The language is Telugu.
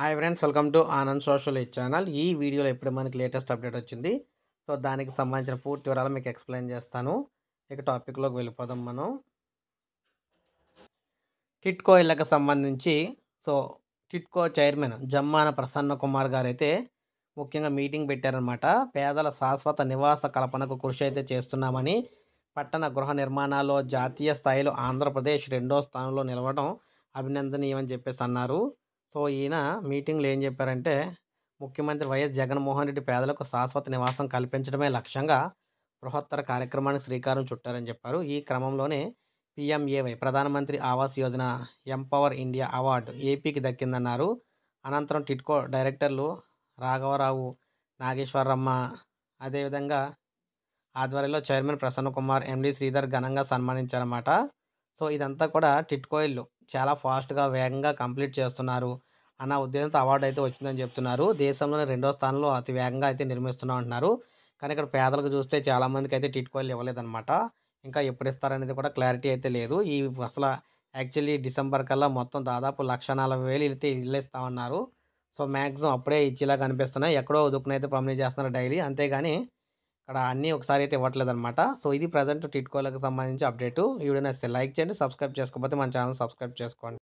hi friends welcome to Anand social channel ఈ వీడియోలో ఇప్పుడు మనకి లేటెస్ట్ అప్డేట్ వచ్చింది సో దానికి సంబంధించిన పూర్తి వివరాలు మీకు ఎక్స్ప్లెయిన్ చేస్తాను ఇక టాపిక్లోకి వెళ్ళిపోదాం మనం టిట్కో ఇళ్ళకి సంబంధించి సో టిట్కో చైర్మన్ జమ్మాన ప్రసన్న కుమార్ గారు అయితే ముఖ్యంగా మీటింగ్ పెట్టారనమాట పేదల శాశ్వత నివాస కల్పనకు కృషి అయితే చేస్తున్నామని పట్టణ గృహ నిర్మాణాల్లో జాతీయ స్థాయిలో ఆంధ్రప్రదేశ్ రెండో స్థానంలో నిలవడం అభినందనీయమని చెప్పేసి అన్నారు సో ఈయన మీటింగ్లో ఏం చెప్పారంటే ముఖ్యమంత్రి వైఎస్ జగన్మోహన్ రెడ్డి పేదలకు శాశ్వత నివాసం కల్పించడమే లక్ష్యంగా బృహత్తర కార్యక్రమానికి శ్రీకారం చుట్టారని చెప్పారు ఈ క్రమంలోనే PMAY Pradhanmantri Awas Yojana empower India award ఏపీకి దక్కిందన్నారు అనంతరం టిట్కో డైరెక్టర్లు రాఘవరావు నాగేశ్వరమ్మ అదేవిధంగా ఆధ్వర్యంలో చైర్మన్ ప్రసన్న కుమార్ ఎండి శ్రీధర్ ఘనంగా సన్మానించారన్నమాట సో ఇదంతా కూడా టిట్కోయిల్లు చాలా ఫాస్ట్గా వేగంగా కంప్లీట్ చేస్తున్నారు అన్న ఉద్దేశంతో అవార్డు అయితే వచ్చిందని చెప్తున్నారు దేశంలోనే రెండో స్థానంలో అతి వేగంగా అయితే నిర్మిస్తున్నాం అంటున్నారు కానీ ఇక్కడ పేదలకు చూస్తే చాలామందికి అయితే టిట్కోయిలు ఇవ్వలేదన్నమాట ఇంకా ఎప్పుడు ఇస్తారనేది కూడా క్లారిటీ అయితే లేదు ఈ అసలు యాక్చువల్లీ డిసెంబర్ కల్లా మొత్తం దాదాపు లక్ష నలభై వేలు వెళ్తే ఇల్లు సో మ్యాక్సిమం అప్పుడే ఇచ్చేలా కనిపిస్తున్నాయి ఎక్కడో ఉదుకునైతే పంపిణీ చేస్తున్నారు డైలీ అంతేగాని అక్కడ అన్నీ ఒకసారి అయితే ఇవ్వట్లేదు అనమాట సో ఇది ప్రజెంట్ టిట్కోలకు సంబంధించి అప్డేటు ఈ వీడియో నచ్చితే లైక్ చేయండి సబ్స్క్రైబ్ చేసుకోకపోతే మన ఛానల్ సబ్స్క్రైబ్ చేసుకోండి